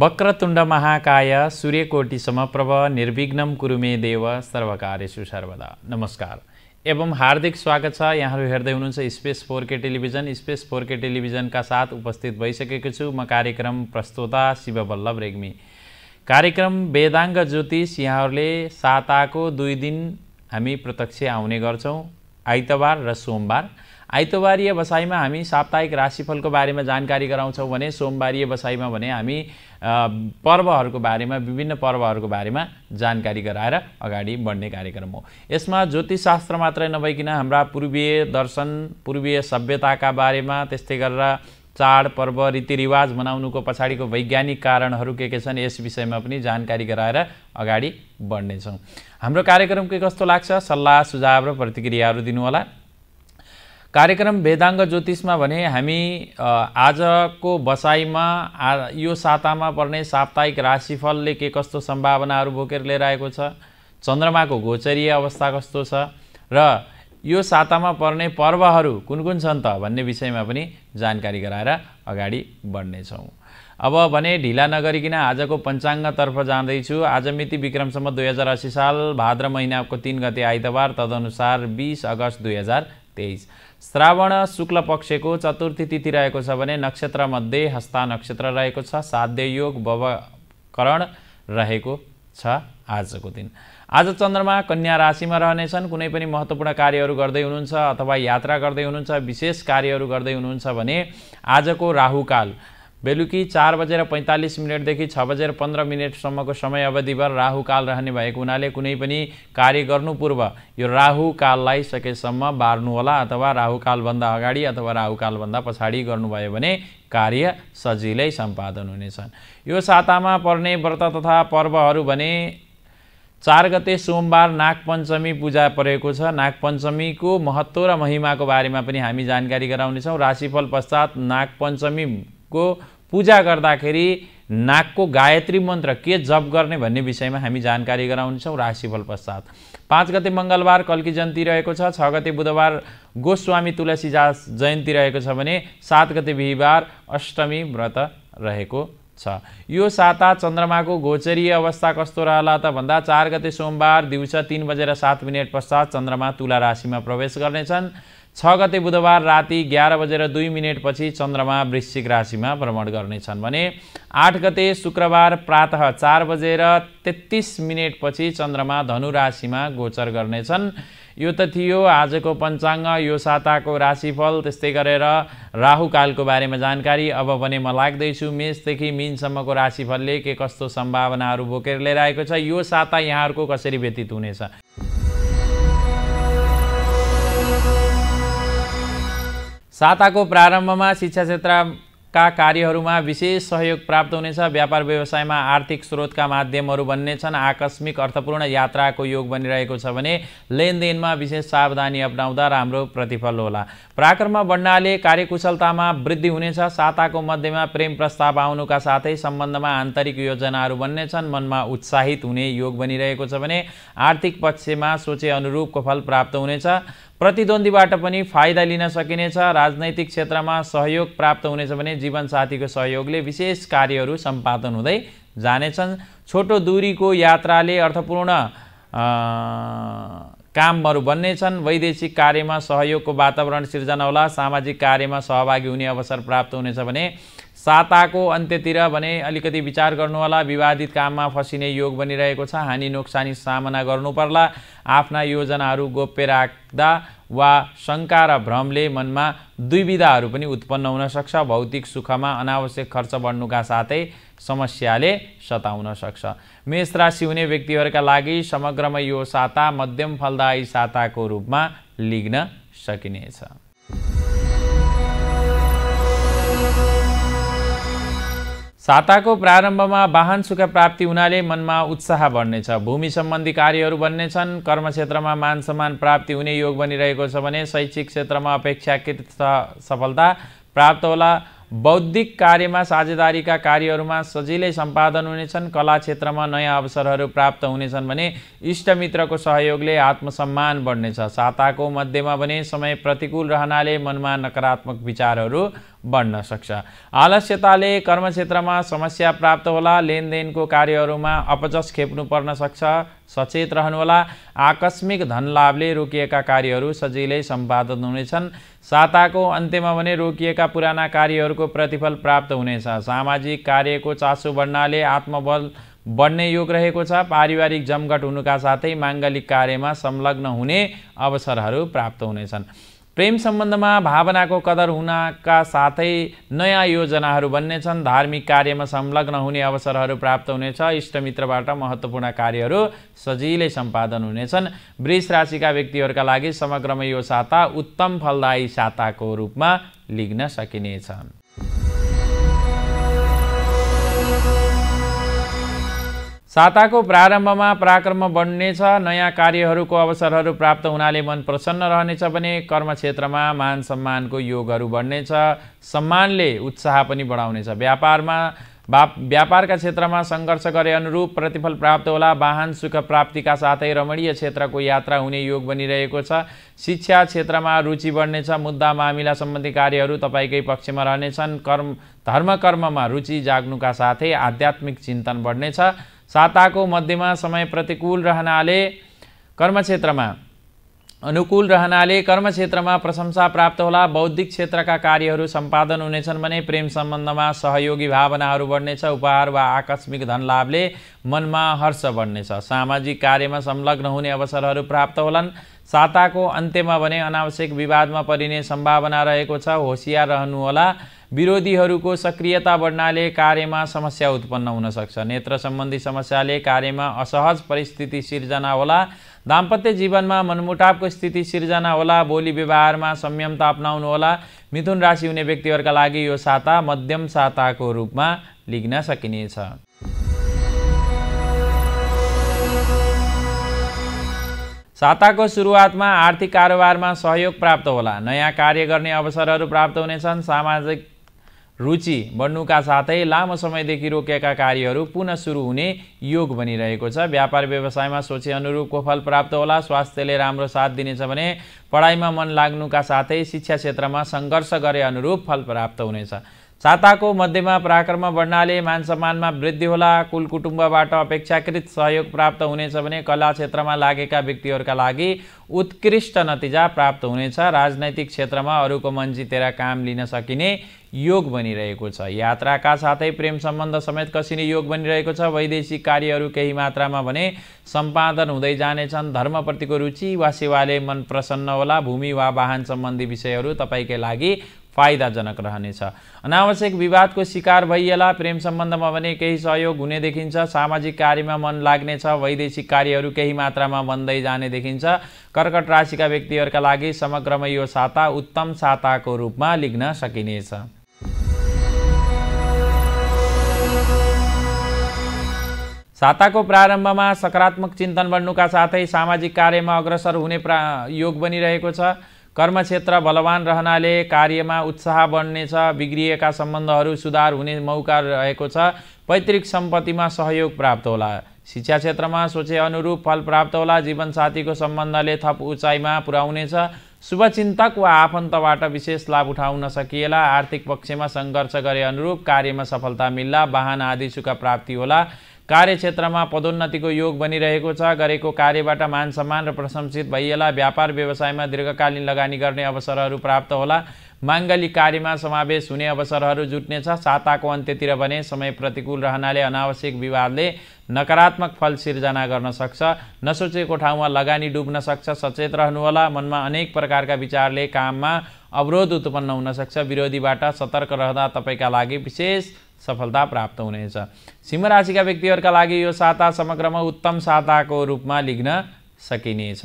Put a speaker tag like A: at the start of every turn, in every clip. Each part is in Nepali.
A: वक्रतुण्ड महाकाय सूर्यकोटि समप्रभ निर्विघ्नम कुरुमे देव सर्वकार्यसु सर्वदा नमस्कार एवं हार्दिक स्वागत छ यहाँहरू हेर्दै हुनुहुन्छ space four K television space four K टेलिभिजनका साथ उपस्थित भइसकेको छु म कार्यक्रम प्रस्तोता शिववल्लभ रेग्मी कार्यक्रम वेदाङ्ग ज्योतिष यहाँहरूले साताको दुई दिन हामी प्रत्यक्ष आउने गर्छौँ आइतबार र सोमबार आइतबारीय बसाइमा हामी साप्ताहिक राशिफलको बारेमा जानकारी गराउँछौँ भने सोमबारीय बसाइमा भने हामी पर्वहरूको बारेमा विभिन्न पर्वहरूको बारेमा जानकारी गराएर अगाडि बढ्ने कार्यक्रम हो यसमा ज्योतिष शास्त्र मात्रै नभइकन हाम्रा पूर्वीय दर्शन पूर्वीय सभ्यताका बारेमा त्यस्तै गरेर चाडपर्व रीतिरिवाज मनाउनुको पछाडिको वैज्ञानिक कारणहरू के के छन् यस विषयमा पनि जानकारी गराएर अगाडि बढ्नेछौँ हाम्रो कार्यक्रम के कस्तो लाग्छ सल्लाह सुझाव र प्रतिक्रियाहरू दिनुहोला कार्यक्रम वेदाङ्ग ज्योतिषमा भने हामी आजको बसाइमा आ यो सातामा पर्ने साप्ताहिक राशिफलले के कस्तो सम्भावनाहरू बोकेर लिएर आएको छ चन्द्रमाको गोचरीय अवस्था कस्तो छ र यो सातामा पर्ने पर्वहरू कुन कुन छन् त भन्ने विषयमा पनि जानकारी गराएर अगाडि बढ्नेछौँ अब भने ढिला नगरिकन आजको पञ्चाङ्गतर्फ जाँदैछु आज मिति विक्रमसम्म दुई हजार असी साल भाद्र महिनाको तिन गते आइतबार तदनुसार बिस अगस्त दुई हजार तेइस श्रावण शुक्ल पक्षको चतुर्थी तिथि रहेको छ भने नक्षत्रमध्ये हस्ता नक्षत्र रहेको छ साध्य योग भवकरण रहेको छ आजको दिन आज चन्द्रमा कन्या राशिमा रहनेछन् कुनै पनि महत्त्वपूर्ण कार्यहरू गर्दै हुनुहुन्छ अथवा यात्रा गर्दै हुनुहुन्छ विशेष कार्यहरू गर्दै हुनुहुन्छ भने आजको राहुकाल बेलुकी चार बजेर पैँतालिस मिनटदेखि छ बजेर पन्ध्र मिनटसम्मको समय अवधिभर राहुकाल रहने भएको हुनाले कुनै पनि कार्य गर्नु पूर्व यो राहुकाललाई सकेसम्म बार्नुहोला अथवा राहुकालभन्दा अगाडि अथवा राहुकालभन्दा पछाडि गर्नुभयो भने कार्य सजिलै सम्पादन हुनेछन् यो सातामा पर्ने व्रत तथा पर्वहरू भने चार गते सोमबार नागपञ्चमी पूजा परेको छ नागपञ्चमीको महत्त्व र महिमाको बारेमा पनि हामी जानकारी गराउनेछौँ राशिफल पश्चात नागपञ्चमी को पूजा गर्दाखेरि नाकको गायत्री मन्त्र के जप गर्ने भन्ने विषयमा हामी जानकारी गराउनेछौँ राशिफल पश्चात पाँच गते मङ्गलबार कल्की जयन्ती रहेको छ छ गते बुधबार गोस्वामी तुलसी जा जयन्ती रहेको छ भने सात गते बिहिबार अष्टमी व्रत रहेको छ यो साता चन्द्रमाको गोचरीय अवस्था कस्तो रहला त भन्दा चार गते सोमबार दिउँसो तिन बजेर सात मिनट पश्चात चन्द्रमा तुला राशिमा प्रवेश गर्नेछन् छ गते बुधबार राति एघार बजेर दुई मिनटपछि चन्द्रमा वृश्चिक राशिमा भ्रमण गर्नेछन् भने आठ गते शुक्रबार प्रातः चार बजेर तेत्तिस मिनटपछि चन्द्रमा धनु राशिमा गोचर गर्नेछन् यो त थियो आजको पञ्चाङ्ग यो साताको राशिफल त्यस्तै गरेर राहुकालको बारेमा जानकारी अब भने म लाग्दैछु मेषदेखि मिनसम्मको राशिफलले के कस्तो सम्भावनाहरू बोकेर लिएर आएको छ यो साता यहाँहरूको कसरी व्यतीत हुनेछ साताको प्रारम्भमा शिक्षा क्षेत्रका कार्यहरूमा विशेष सहयोग प्राप्त हुनेछ व्यापार व्यवसायमा आर्थिक स्रोतका माध्यमहरू बन्नेछन् आकस्मिक अर्थपूर्ण यात्राको योग बनिरहेको छ भने लेनदेनमा विशेष सावधानी अप्नाउँदा राम्रो प्रतिफल होला पराक्रममा बढ्नाले कार्यकुशलतामा वृद्धि हुनेछ साताको मध्यमा प्रेम प्रस्ताव आउनुका साथै सम्बन्धमा आन्तरिक योजनाहरू बन्नेछन् मनमा उत्साहित हुने योग बनिरहेको छ भने आर्थिक पक्षमा सोचे अनुरूपको फल प्राप्त हुनेछ प्रतिद्वन्दीबाट पनि फाइदा लिन सकिनेछ राजनैतिक क्षेत्रमा सहयोग प्राप्त हुनेछ भने जीवनसाथीको सहयोगले विशेष कार्यहरू सम्पादन हुँदै जानेछन् छोटो दूरीको यात्राले अर्थपूर्ण कामहरू बन्ने छन् वैदेशिक कार्यमा सहयोगको वातावरण सिर्जना होला सामाजिक कार्यमा सहभागी हुने अवसर प्राप्त हुनेछ भने साताको अन्त्यतिर भने अलिकति विचार गर्नुहोला विवादित काममा फसिने योग बनिरहेको छ हानि नोक्सानी सामना गर्नुपर्ला आफ्ना योजनाहरू गोप्य राख्दा वा शङ्का र भ्रमले मनमा दुविधाहरू पनि उत्पन्न हुनसक्छ भौतिक सुखमा अनावश्यक खर्च बढ्नुका साथै समस्याले सताउन सक्छ मेष राशि हुने व्यक्तिहरूका लागि समग्रमा यो साता मध्यम फलदायी साताको रूपमा लिग्न सकिनेछ साताको प्रारम्भमा वाहन सुख प्राप्ति हुनाले मनमा उत्साह बढ्नेछ भूमि सम्बन्धी कार्यहरू बन्नेछन् कर्मक्षेत्रमा मान सम्मान प्राप्ति हुने योग बनिरहेको छ भने शैक्षिक क्षेत्रमा अपेक्षाकृत सफलता प्राप्त होला बौद्धिक कार्यमा साझेदारीका कार्यहरूमा सजिलै सम्पादन हुनेछन् कला क्षेत्रमा नयाँ अवसरहरू प्राप्त हुनेछन् भने इष्टमित्रको सहयोगले आत्मसम्मान बढ्नेछ साताको मध्यमा भने समय प्रतिकूल रहनाले मनमा नकारात्मक विचारहरू बढ्न सक्छ आलस्यताले कर्मक्षेत्रमा समस्या प्राप्त होला लेनदेनको कार्यहरूमा अपजस खेप्नु पर्न सक्छ सचेत रहनुहोला आकस्मिक धनलाभले रोकिएका कार्यहरू सजिलै सम्पादन हुनेछन् साताको अन्त्यमा भने रोकिएका पुराना कार्यहरूको प्रतिफल प्राप्त हुनेछ सामाजिक कार्यको चासो बढ्नाले आत्मबल बढ्ने योग रहेको छ पारिवारिक जमघट हुनुका साथै माङ्गलिक कार्यमा संलग्न हुने अवसरहरू प्राप्त हुनेछन् प्रेम सम्बन्धमा भावनाको कदर हुनका साथै नयाँ योजनाहरू बन्नेछन् धार्मिक कार्यमा संलग्न हुने अवसरहरू प्राप्त हुनेछ इष्टमित्रबाट महत्त्वपूर्ण कार्यहरू सजिलै सम्पादन हुनेछन् वृष राशिका व्यक्तिहरूका लागि समग्रमा यो साता उत्तम फलदायी साताको रूपमा लिग्न सकिनेछन् साताको प्रारम्भमा पराक्रम बढ्नेछ नयाँ कार्यहरूको अवसरहरू प्राप्त हुनाले मन प्रसन्न रहनेछ भने क्षेत्रमा मान सम्मानको योगहरू बढ्नेछ सम्मानले उत्साह पनि बढाउनेछ व्यापारमा बा व्यापारका क्षेत्रमा सङ्घर्ष गरे अनुरूप प्रतिफल प्राप्त होला वाहन सुख प्राप्तिका साथै रमणीय क्षेत्रको यात्रा हुने योग बनिरहेको छ शिक्षा क्षेत्रमा रुचि बढ्नेछ मुद्दा मामिला सम्बन्धी कार्यहरू तपाईँकै पक्षमा रहनेछन् कर्म धर्म कर्ममा रुचि जाग्नुका साथै आध्यात्मिक चिन्तन बढ्नेछ साताको मध्यमा समय प्रतिकूल रहनाले कर्मक्षेत्रमा अनुकूल रहनाले कर्म प्रशंसा प्राप्त होला बौद्धिक क्षेत्रका कार्यहरू सम्पादन हुनेछन् भने प्रेम सम्बन्धमा सहयोगी भावनाहरू बढ्नेछ उपहार वा आकस्मिक धनलाभले मनमा हर्ष बढ्नेछ सामाजिक कार्यमा संलग्न हुने अवसरहरू प्राप्त होलान् साताको अन्त्यमा भने अनावश्यक विवादमा परिने सम्भावना रहेको छ होसियार रहनुहोला विरोधीहरूको सक्रियता बढ्नाले कार्यमा समस्या उत्पन्न हुनसक्छ नेत्र सम्बन्धी समस्याले कार्यमा असहज परिस्थिति सिर्जना होला दाम्पत्य जीवनमा मनमुटावको स्थिति सिर्जना होला बोली व्यवहारमा संयमता होला, मिथुन राशि हुने व्यक्तिहरूका लागि यो साता मध्यम साताको रूपमा लिग्न सकिनेछ साताको सुरुवातमा आर्थिक कारोबारमा सहयोग प्राप्त होला नयाँ कार्य गर्ने अवसरहरू प्राप्त हुनेछन् सामाजिक रुचि बढ्नुका साथै लामो समयदेखि रोकेका कार्यहरू पुनः सुरु हुने योग बनिरहेको छ व्यापार व्यवसायमा सोचे अनुरूपको फल प्राप्त होला स्वास्थ्यले राम्रो साथ दिनेछ भने पढाइमा मन लाग्नुका साथै शिक्षा क्षेत्रमा सङ्घर्ष गरे अनुरूप फल प्राप्त हुनेछ साताको मध्यमा पराक्रम बढ्नाले मान सम्मानमा वृद्धि होला कुल कुटुम्बबाट अपेक्षाकृत सहयोग प्राप्त हुनेछ भने कला क्षेत्रमा लागेका व्यक्तिहरूका लागि उत्कृष्ट नतिजा प्राप्त हुनेछ राजनैतिक क्षेत्रमा अरूको मन जितेर काम लिन सकिने योग बनिरहेको छ यात्राका साथै प्रेम सम्बन्ध समेत कसिने योग बनिरहेको छ वैदेशिक कार्यहरू केही मात्रामा भने सम्पादन हुँदै जानेछन् धर्मप्रतिको रुचि वा सेवाले मन प्रसन्न होला भूमि वा वाहन सम्बन्धी विषयहरू तपाईँकै लागि फाइदाजनक रहनेछ अनावश्यक विवादको शिकार भइएला प्रेम सम्बन्धमा भने केही सहयोग हुने देखिन्छ सामाजिक कार्यमा मन लाग्नेछ वैदेशिक कार्यहरू केही मात्रामा बन्दै जाने देखिन्छ कर्कट राशिका व्यक्तिहरूका लागि समग्रमा यो साता उत्तम साताको रूपमा लिन सकिनेछ साताको प्रारम्भमा सकारात्मक चिन्तन बन्नुका साथै सामाजिक कार्यमा अग्रसर हुने प्रा योग बनिरहेको छ कर्मक्षेत्र बलवान रहनाले कार्यमा उत्साह बढ्नेछ बिग्रिएका सम्बन्धहरू सुधार हुने मौका रहेको छ पैतृक सम्पत्तिमा सहयोग प्राप्त होला शिक्षा क्षेत्रमा सोचे अनुरूप फल प्राप्त होला जीवनसाथीको सम्बन्धले थप उचाइमा पुर्याउनेछ शुभचिन्तक वा आफन्तबाट विशेष लाभ उठाउन सकिएला आर्थिक पक्षमा सङ्घर्ष गरे अनुरूप कार्यमा सफलता मिल्ला वाहन आदि सुख प्राप्ति होला कार्यक्षेत्रमा पदोन्नतिको योग बनिरहेको छ गरेको कार्यबाट मान सम्मान र प्रशंसित भइएला व्यापार व्यवसायमा दीर्घकालीन लगानी गर्ने अवसरहरू प्राप्त होला माङ्गलिक कार्यमा समावेश हुने अवसरहरू जुट्नेछ साताको अन्त्यतिर भने समय प्रतिकूल रहनाले अनावश्यक विवादले नकारात्मक फल सिर्जना गर्न सक्छ नसोचेको ठाउँमा लगानी डुब्न सक्छ सचेत रहनुहोला मनमा अनेक प्रकारका विचारले काममा अवरोध उत्पन्न हुनसक्छ विरोधीबाट सतर्क रहँदा तपाईँका लागि विशेष सफलता प्राप्त हुनेछ राशिका व्यक्तिहरूका लागि यो साता समग्रमा उत्तम साताको रूपमा लिग्न सकिनेछ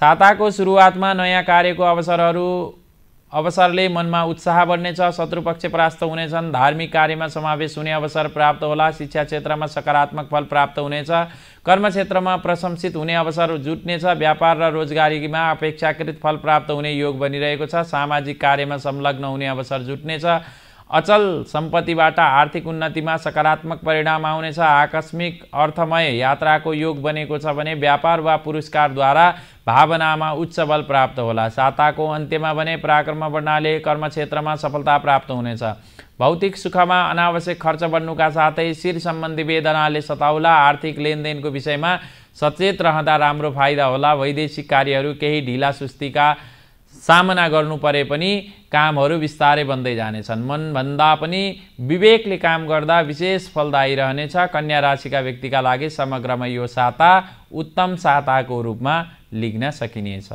A: साताको सुरुवातमा नयाँ कार्यको अवसरहरू अवसरले मनमा उत्साह बढ्नेछ शत्रुपक्ष परास्त हुनेछन् धार्मिक कार्यमा समावेश हुने अवसर प्राप्त होला शिक्षा क्षेत्रमा सकारात्मक फल प्राप्त हुनेछ कर्म क्षेत्रमा प्रशंसित हुने अवसर जुट्नेछ व्यापार र रोजगारीमा अपेक्षाकृत फल प्राप्त हुने योग बनिरहेको छ सामाजिक कार्यमा संलग्न हुने अवसर जुट्नेछ अचल सम्पत्तिबाट आर्थिक उन्नतिमा सकारात्मक परिणाम आउनेछ आकस्मिक अर्थमय यात्राको योग बनेको छ भने व्यापार वा पुरस्कारद्वारा भावनामा उच्च बल प्राप्त होला साताको अन्त्यमा भने पराक्रम बढ्नाले कर्मक्षेत्रमा सफलता प्राप्त हुनेछ भौतिक सुखमा अनावश्यक खर्च बढ्नुका साथै शिर सम्बन्धी वेदनाले सताउला आर्थिक लेनदेनको विषयमा सचेत रहँदा राम्रो फाइदा होला वैदेशिक कार्यहरू केही ढिलासुस्तीका सामना गर्नु परे पनि कामहरू बिस्तारै बन्दै जानेछन् मनभन्दा पनि विवेकले काम गर्दा विशेष फलदायी रहनेछ कन्या राशिका व्यक्तिका लागि समग्रमा यो साता उत्तम साताको रूपमा लिग्न सकिनेछ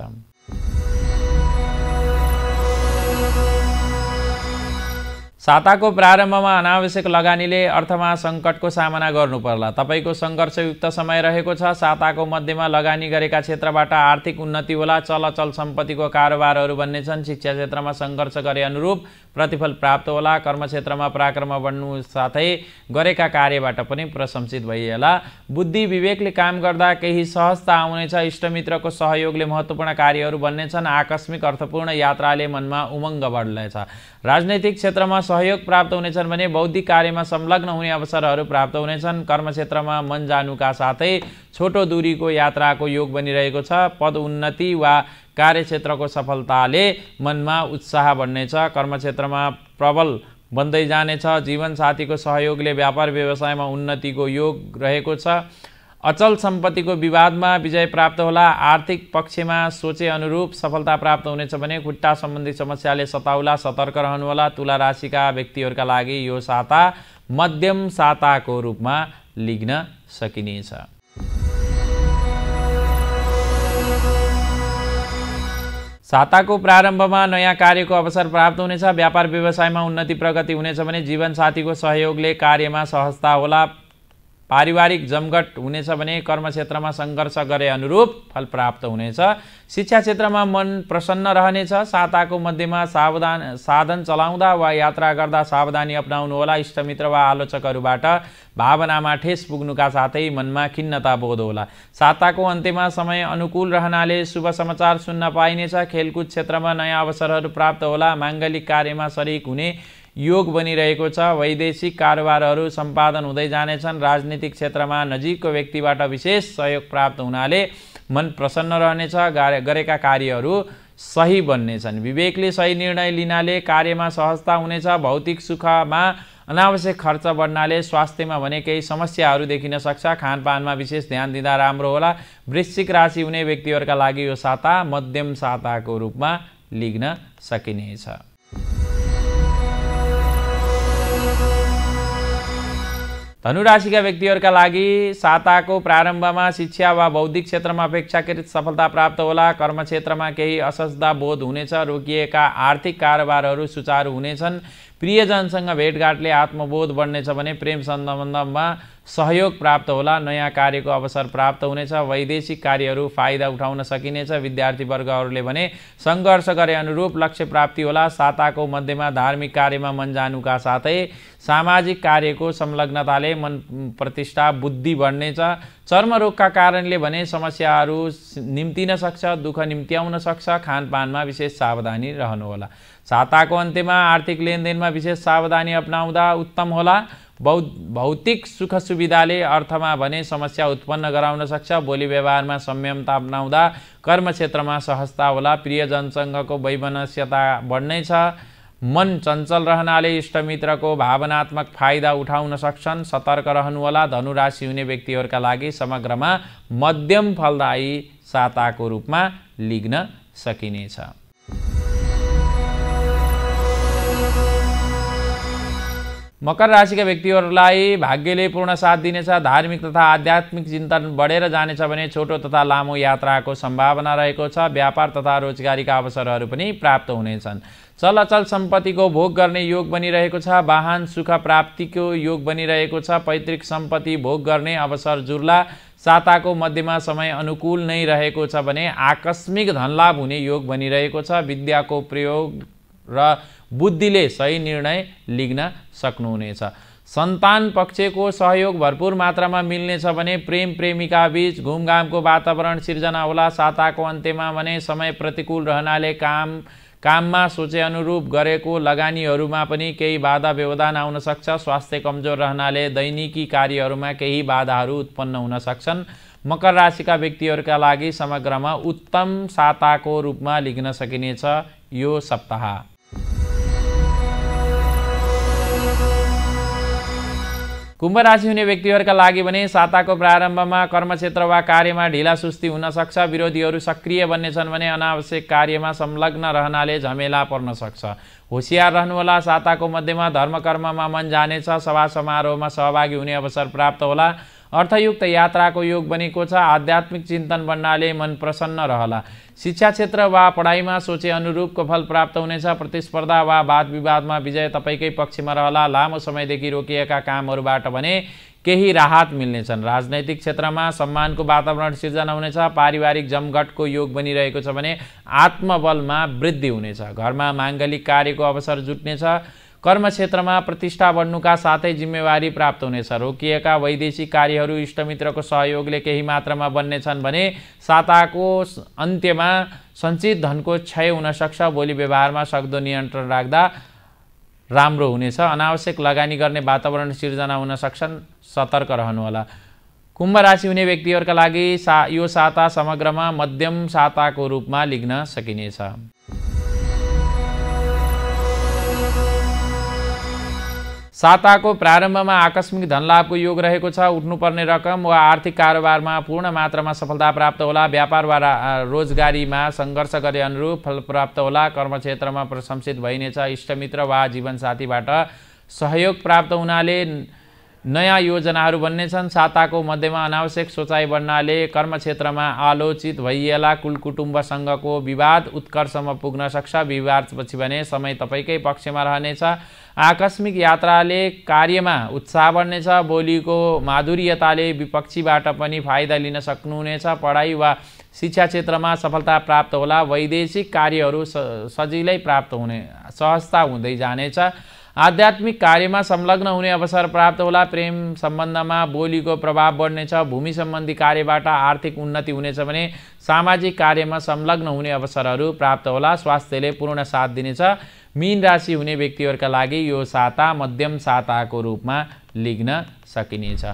A: साताको प्रारम्भमा अनावश्यक लगानीले अर्थमा सङ्कटको सामना गर्नुपर्ला तपाईँको सङ्घर्षयुक्त समय रहेको छ साताको मध्येमा लगानी गरेका क्षेत्रबाट आर्थिक उन्नति होला चलचल सम्पत्तिको कारोबारहरू बन्नेछन् शिक्षा क्षेत्रमा सङ्घर्ष गरे अनुरूप प्रतिफल प्राप्त होला कर्मक्षेत्रमा पराक्रम बन्नु साथै गरेका कार्यबाट पनि प्रशंसित भइएला बुद्धि विवेकले काम गर्दा केही सहजता आउनेछ इष्टमित्रको सहयोगले महत्त्वपूर्ण कार्यहरू बन्नेछन् आकस्मिक अर्थपूर्ण यात्राले मनमा उमङ्ग बढ्नेछ राजनैतिक क्षेत्रमा सहयोग प्राप्त हुनेछन् भने बौद्धिक कार्यमा संलग्न हुने अवसरहरू प्राप्त हुनेछन् कर्मक्षेत्रमा मन जानुका साथै छोटो दूरीको यात्राको योग बनिरहेको छ पद उन्नति वा कार्यक्षेत्रको सफलताले मनमा उत्साह बढ्नेछ कर्मक्षेत्रमा प्रबल बन्दै जानेछ जीवनसाथीको सहयोगले व्यापार व्यवसायमा उन्नतिको योग रहेको छ अचल सम्पत्तिको विवादमा विजय प्राप्त होला आर्थिक पक्षमा सोचे अनुरूप सफलता प्राप्त हुनेछ भने खुट्टा सम्बन्धी समस्याले सताउला सतर्क रहनुहोला तुला राशिका व्यक्तिहरूका लागि यो साता मध्यम साताको रूपमा लिग्न सकिनेछ साताको प्रारम्भमा नयाँ कार्यको अवसर प्राप्त हुनेछ व्यापार व्यवसायमा उन्नति प्रगति हुनेछ भने जीवनसाथीको सहयोगले कार्यमा सहजता होला पारिवारिक जमघट हुनेछ भने कर्मक्षेत्रमा सङ्घर्ष गरे अनुरूप फल प्राप्त हुनेछ शिक्षा क्षेत्रमा मन प्रसन्न रहनेछ साताको मध्येमा सावधान साधन चलाउँदा वा यात्रा गर्दा सावधानी होला इष्टमित्र वा आलोचकहरूबाट भावनामा ठेस पुग्नुका साथै मनमा खिन्नता बोध होला साताको अन्त्यमा समय अनुकूल रहनाले शुभ समाचार सुन्न पाइनेछ खेलकुद क्षेत्रमा नयाँ अवसरहरू प्राप्त होला माङ्गलिक कार्यमा सरिक हुने योग बनिरहेको छ वैदेशिक कारोबारहरू सम्पादन हुँदै जानेछन् राजनीतिक क्षेत्रमा नजिकको व्यक्तिबाट विशेष सहयोग प्राप्त हुनाले मन प्रसन्न रहनेछ गरेका कार्यहरू सही बन्नेछन् विवेकले सही निर्णय लिनाले कार्यमा सहजता हुनेछ भौतिक सुखमा अनावश्यक खर्च बढ्नाले स्वास्थ्यमा भने केही समस्याहरू देखिन सक्छ खानपानमा विशेष ध्यान दिँदा राम्रो होला वृश्चिक राशि हुने व्यक्तिहरूका लागि यो साता मध्यम साताको रूपमा लिग्न सकिनेछ धनुराशिका व्यक्तिहरूका लागि साताको प्रारम्भमा शिक्षा वा बौद्धिक क्षेत्रमा अपेक्षाकृत सफलता प्राप्त होला कर्म क्षेत्रमा केही असजता बोध हुनेछ रोकिएका आर्थिक कारोबारहरू सुचारू हुनेछन् प्रियजनसँग भेटघाटले आत्मबोध बढ्नेछ भने प्रेम सम्बन्धमा सहयोग प्राप्त होला नयाँ कार्यको अवसर प्राप्त हुनेछ वैदेशिक कार्यहरू फाइदा उठाउन सकिनेछ विद्यार्थीवर्गहरूले भने सङ्घर्ष गरे अनुरूप लक्ष्य प्राप्ति होला साताको मध्येमा धार्मिक कार्यमा मन जानुका साथै सामाजिक कार्यको संलग्नताले मन प्रतिष्ठा बुद्धि बढ्नेछ चर्मरोगका कारणले भने समस्याहरू निम्तिन सक्छ दुःख निम्त्याउन सक्छ खानपानमा विशेष सावधानी रहनुहोला साताको अन्त्यमा आर्थिक लेनदेनमा विशेष सावधानी अपनाउँदा उत्तम होला बौ भौतिक सुख सुविधाले अर्थमा भने समस्या उत्पन्न गराउन सक्छ बोली व्यवहारमा संयमता अप्नाउँदा कर्मक्षेत्रमा सहजता होला प्रियजनसँगको वैमनस्यता बढ्नेछ छ मन चञ्चल रहनाले इष्टमित्रको भावनात्मक फाइदा उठाउन सक्छन् सतर्क रहनुहोला धनुराशि हुने व्यक्तिहरूका लागि समग्रमा मध्यम फलदायी साताको रूपमा लिग्न सकिनेछ मकर राशिका व्यक्तिहरूलाई भाग्यले पूर्ण साथ दिनेछ धार्मिक तथा आध्यात्मिक चिन्तन बढेर जानेछ भने छोटो तथा लामो यात्राको सम्भावना रहेको छ व्यापार तथा रोजगारीका अवसरहरू पनि प्राप्त हुनेछन् चलाचल सम्पत्तिको भोग गर्ने योग बनिरहेको छ वाहन सुख प्राप्तिको योग बनिरहेको छ पैतृक सम्पत्ति भोग गर्ने अवसर जुर्ला साताको मध्यमा समय अनुकूल नै रहेको छ भने आकस्मिक धनलाभ हुने योग बनिरहेको छ विद्याको प्रयोग र बुद्धिले सही निर्णय लिन सक्नुहुनेछ सन्तान पक्षको सहयोग भरपूर मात्रामा मिल्नेछ भने प्रेम प्रेमिका बिच घुमघामको वातावरण सिर्जना होला साताको अन्त्यमा भने समय प्रतिकूल रहनाले काम काममा सोचे अनुरूप गरेको लगानीहरूमा पनि केही बाधा व्यवधान आउन सक्छ स्वास्थ्य कमजोर रहनाले दैनिकी कार्यहरूमा केही बाधाहरू उत्पन्न हुन सक्छन् मकर राशिका व्यक्तिहरूका लागि समग्रमा उत्तम साताको रूपमा लिन सकिनेछ यो सप्ताह कुम्भ राशि हुने व्यक्तिहरूका लागि भने साताको प्रारम्भमा कर्मक्षेत्र वा कार्यमा ढिला सुस्ती हुन सक्छ विरोधीहरू सक्रिय बन्नेछन् भने अनावश्यक कार्यमा संलग्न रहनाले झमेला पर्न सक्छ होसियार रहनुहोला साताको मध्यमा धर्मकर्ममा मन जानेछ सभा समारोहमा सहभागी हुने अवसर प्राप्त होला अर्थयुक्त यात्राको योग बनेको छ आध्यात्मिक चिन्तन बन्नाले मन प्रसन्न रहला शिक्षा क्षेत्र वा पढाइमा सोचे अनुरूपको फल प्राप्त हुनेछ प्रतिस्पर्धा वा वाद विवादमा विजय तपाईँकै पक्षमा रहला लामो समयदेखि रोकिएका कामहरूबाट भने केही राहत मिल्नेछन् राजनैतिक क्षेत्रमा सम्मानको वातावरण सिर्जना हुनेछ पारिवारिक जमघटको योग बनिरहेको छ भने आत्मबलमा वृद्धि हुनेछ घरमा माङ्गलिक कार्यको अवसर जुट्नेछ कर्मक्षेत्रमा प्रतिष्ठा बढ्नुका साथै जिम्मेवारी प्राप्त हुनेछ रोकिएका वैदेशिक कार्यहरू इष्टमित्रको सहयोगले केही मात्रामा बन्नेछन् भने साताको अन्त्यमा सञ्चित धनको क्षय हुनसक्छ बोली व्यवहारमा सक्दो नियन्त्रण राख्दा राम्रो हुनेछ अनावश्यक लगानी गर्ने वातावरण सिर्जना हुन सक्छन् सतर्क रहनुहोला कुम्भ राशि हुने व्यक्तिहरूका लागि सा यो साता समग्रमा मध्यम साताको रूपमा लिग्न सकिनेछ साताको प्रारम्भमा आकस्मिक धनलाभको योग रहेको छ उठ्नुपर्ने रकम वा आर्थिक कारोबारमा पूर्ण मात्रामा सफलता प्राप्त होला व्यापार वा रोजगारीमा सङ्घर्ष गरे अनुरूप फल प्राप्त होला कर्मक्षेत्रमा प्रशंसित भइनेछ इष्टमित्र वा जीवनसाथीबाट सहयोग प्राप्त हुनाले नयाँ योजनाहरू छन् साताको मध्येमा अनावश्यक सोचाइ बढ्नाले कर्मक्षेत्रमा आलोचित भइएला कुलकुटुम्बसँगको विवाद उत्कर्षमा पुग्न सक्छ विवादपछि भने समय तपाईँकै पक्षमा रहनेछ आकस्मिक यात्राले कार्यमा उत्साह बढ्नेछ बोलीको माधुर्यताले विपक्षीबाट पनि फाइदा लिन सक्नुहुनेछ पढाइ वा शिक्षा क्षेत्रमा सफलता प्राप्त होला वैदेशिक कार्यहरू सजिलै प्राप्त हुने सहजता हुँदै जानेछ आध्यात्मिक कार्यमा संलग्न हुने अवसर प्राप्त होला प्रेम सम्बन्धमा बोलीको प्रभाव बढ्नेछ भूमि सम्बन्धी कार्यबाट आर्थिक उन्नति हुनेछ भने सामाजिक कार्यमा संलग्न हुने अवसरहरू प्राप्त होला स्वास्थ्यले पूर्ण साथ दिनेछ मीन राशि हुने व्यक्तिहरूका लागि यो साता मध्यम साताको रूपमा लिग्न सकिनेछ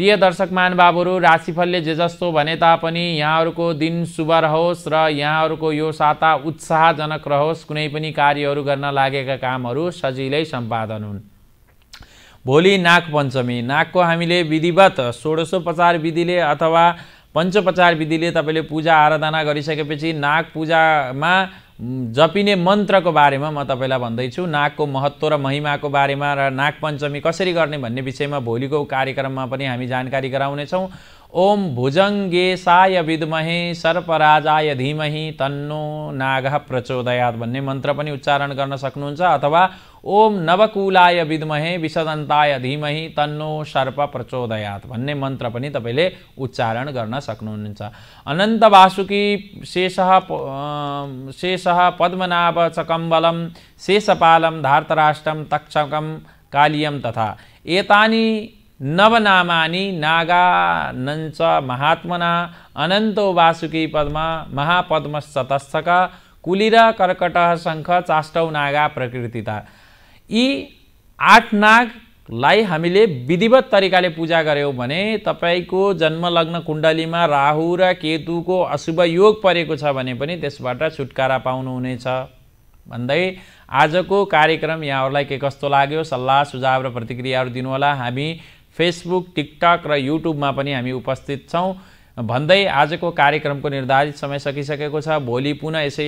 A: प्रिय दर्शक महानुभावहरू राशिफलले जे जस्तो भने तापनि यहाँहरूको दिन शुभ रहोस् र यहाँहरूको यो साता उत्साहजनक रहोस् कुनै पनि कार्यहरू गर्न लागेका कामहरू सजिलै सम्पादन हुन् भोलि नागपञ्चमी नागको हामीले विधिवत षोडशोपचार विधिले अथवा पञ्चोपचार विधिले तपाईँले पूजा आराधना गरिसकेपछि नाग पूजामा जपिने मन्त्रको बारेमा म तपाईँलाई भन्दैछु नागको महत्त्व र महिमाको बारेमा र नागपञ्चमी कसरी गर्ने भन्ने विषयमा भोलिको कार्यक्रममा पनि हामी जानकारी गराउनेछौँ ओम भुजङ्गे साय विद्महे सर्पराजाय धीमहि तन्नो नाग प्रचोदयात भन्ने मन्त्र पनि उच्चारण गर्न सक्नुहुन्छ अथवा ओम नवकुलाय विद्महे विषदन्ताय धीमहि तन्नो सर्प प्रचोदयात भन्ने मन्त्र पनि तपाईँले उच्चारण गर्न सक्नुहुन्छ अनन्त वासुकी शेषः शेषः पद्मनाभ चकम्बलम शेषपालम धार्तराष्ट्रम तक्षकम कालियम तथा एतानि नागा नागानञ्च महात्मना अनन्तो वासुकी पद्म महापद्मशतस्थक कुलिर कर्कट शङ्ख चाष्टौ नागा प्रकृतिता यी आठ नागलाई हामीले विधिवत तरिकाले पूजा गऱ्यौँ भने तपाईँको जन्मलग्न कुण्डलीमा राहु र केतुको अशुभ योग परेको छ भने पनि त्यसबाट छुटकारा पाउनुहुनेछ भन्दै आजको कार्यक्रम यहाँहरूलाई के कस्तो लाग्यो सल्लाह सुझाव र प्रतिक्रियाहरू दिनुहोला हामी फेसबुक टिकटक र युट्युबमा पनि हामी उपस्थित छौँ भन्दै आजको कार्यक्रमको निर्धारित समय सकिसकेको छ भोलि पुनः यसै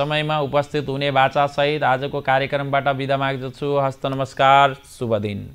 A: समयमा उपस्थित हुने बाचासहित आजको कार्यक्रमबाट बिदा माग्दछु हस्त नमस्कार शुभ दिन